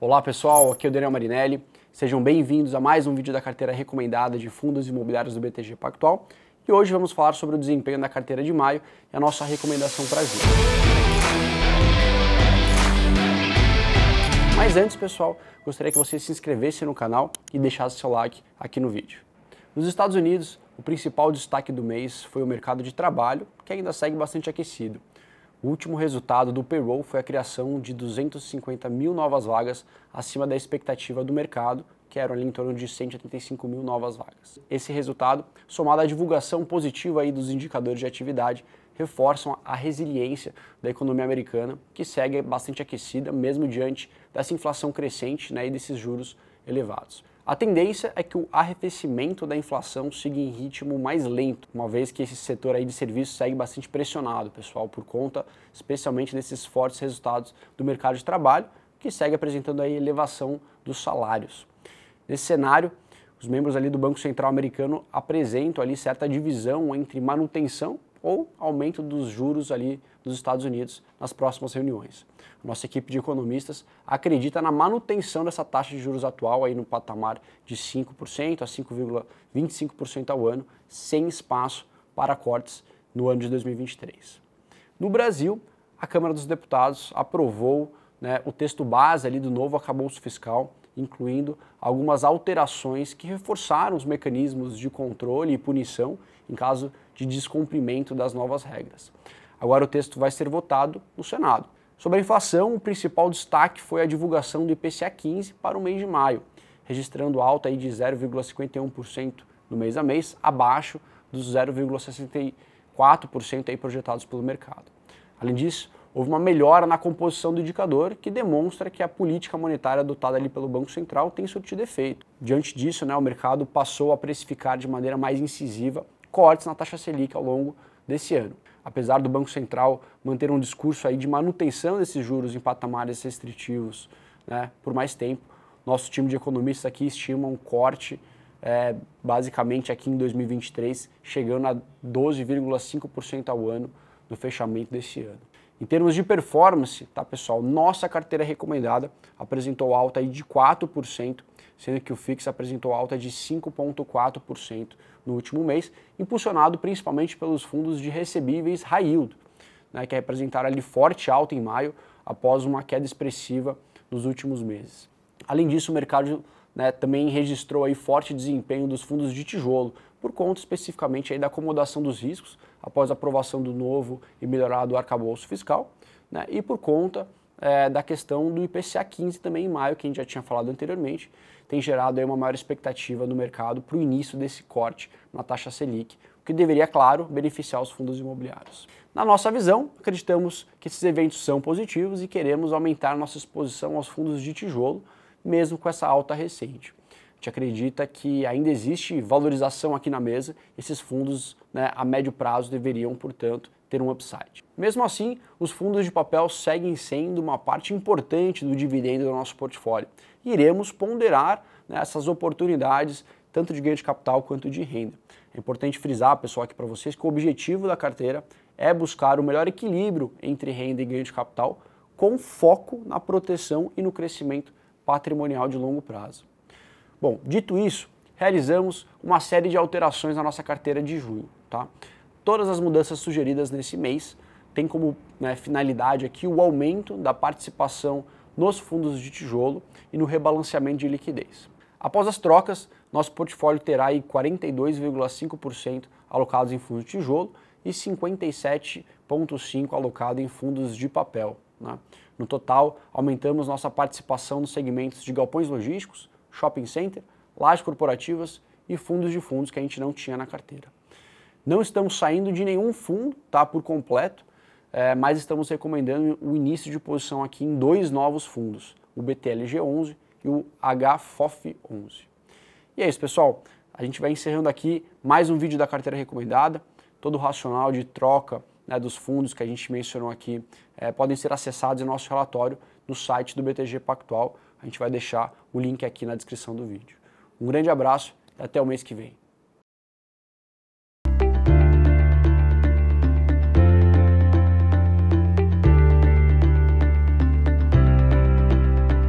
Olá pessoal, aqui é o Daniel Marinelli. Sejam bem-vindos a mais um vídeo da carteira recomendada de fundos imobiliários do BTG Pactual. E hoje vamos falar sobre o desempenho da carteira de maio e a nossa recomendação para julho. Mas antes, pessoal, gostaria que você se inscrevesse no canal e deixasse seu like aqui no vídeo. Nos Estados Unidos, o principal destaque do mês foi o mercado de trabalho, que ainda segue bastante aquecido. O último resultado do payroll foi a criação de 250 mil novas vagas acima da expectativa do mercado, que eram ali em torno de 185 mil novas vagas. Esse resultado, somado à divulgação positiva aí dos indicadores de atividade, reforçam a resiliência da economia americana, que segue bastante aquecida, mesmo diante dessa inflação crescente né, e desses juros elevados. A tendência é que o arrefecimento da inflação siga em ritmo mais lento, uma vez que esse setor aí de serviços segue bastante pressionado, pessoal, por conta especialmente desses fortes resultados do mercado de trabalho, que segue apresentando aí elevação dos salários. Nesse cenário, os membros ali do Banco Central Americano apresentam ali certa divisão entre manutenção ou aumento dos juros ali dos Estados Unidos nas próximas reuniões. Nossa equipe de economistas acredita na manutenção dessa taxa de juros atual aí no patamar de 5% a 5,25% ao ano, sem espaço para cortes no ano de 2023. No Brasil, a Câmara dos Deputados aprovou né, o texto base ali do novo acabouço fiscal incluindo algumas alterações que reforçaram os mecanismos de controle e punição em caso de descumprimento das novas regras. Agora o texto vai ser votado no Senado. Sobre a inflação, o principal destaque foi a divulgação do IPCA 15 para o mês de maio, registrando alta de 0,51% no mês a mês, abaixo dos 0,64% projetados pelo mercado. Além disso, houve uma melhora na composição do indicador, que demonstra que a política monetária adotada ali pelo Banco Central tem surtido efeito. Diante disso, né, o mercado passou a precificar de maneira mais incisiva cortes na taxa Selic ao longo desse ano. Apesar do Banco Central manter um discurso aí de manutenção desses juros em patamares restritivos né, por mais tempo, nosso time de economistas aqui estima um corte é, basicamente aqui em 2023, chegando a 12,5% ao ano no fechamento desse ano. Em termos de performance, tá pessoal, nossa carteira recomendada apresentou alta de 4%, sendo que o FIX apresentou alta de 5.4% no último mês, impulsionado principalmente pelos fundos de recebíveis high yield, né, que apresentaram ali forte alta em maio após uma queda expressiva nos últimos meses. Além disso, o mercado né, também registrou aí forte desempenho dos fundos de tijolo, por conta especificamente aí da acomodação dos riscos após a aprovação do novo e melhorado arcabouço fiscal, né, e por conta é, da questão do IPCA 15 também em maio, que a gente já tinha falado anteriormente, tem gerado aí uma maior expectativa no mercado para o início desse corte na taxa Selic, o que deveria, claro, beneficiar os fundos imobiliários. Na nossa visão, acreditamos que esses eventos são positivos e queremos aumentar nossa exposição aos fundos de tijolo, mesmo com essa alta recente. A gente acredita que ainda existe valorização aqui na mesa, esses fundos né, a médio prazo deveriam, portanto, ter um upside. Mesmo assim, os fundos de papel seguem sendo uma parte importante do dividendo do nosso portfólio. E iremos ponderar né, essas oportunidades, tanto de ganho de capital quanto de renda. É importante frisar, pessoal, aqui para vocês que o objetivo da carteira é buscar o melhor equilíbrio entre renda e ganho de capital, com foco na proteção e no crescimento patrimonial de longo prazo. Bom, dito isso, realizamos uma série de alterações na nossa carteira de junho. Tá? Todas as mudanças sugeridas nesse mês têm como né, finalidade aqui o aumento da participação nos fundos de tijolo e no rebalanceamento de liquidez. Após as trocas, nosso portfólio terá 42,5% alocados em fundos de tijolo e 57,5% alocado em fundos de papel. Né? No total, aumentamos nossa participação nos segmentos de galpões logísticos, shopping center, lajes corporativas e fundos de fundos que a gente não tinha na carteira. Não estamos saindo de nenhum fundo, tá? Por completo, é, mas estamos recomendando o início de posição aqui em dois novos fundos, o BTLG11 e o HFOF11. E é isso, pessoal. A gente vai encerrando aqui mais um vídeo da carteira recomendada, todo o racional de troca né, dos fundos que a gente mencionou aqui é, podem ser acessados em nosso relatório no site do BTG Pactual. A gente vai deixar o link aqui na descrição do vídeo. Um grande abraço e até o mês que vem.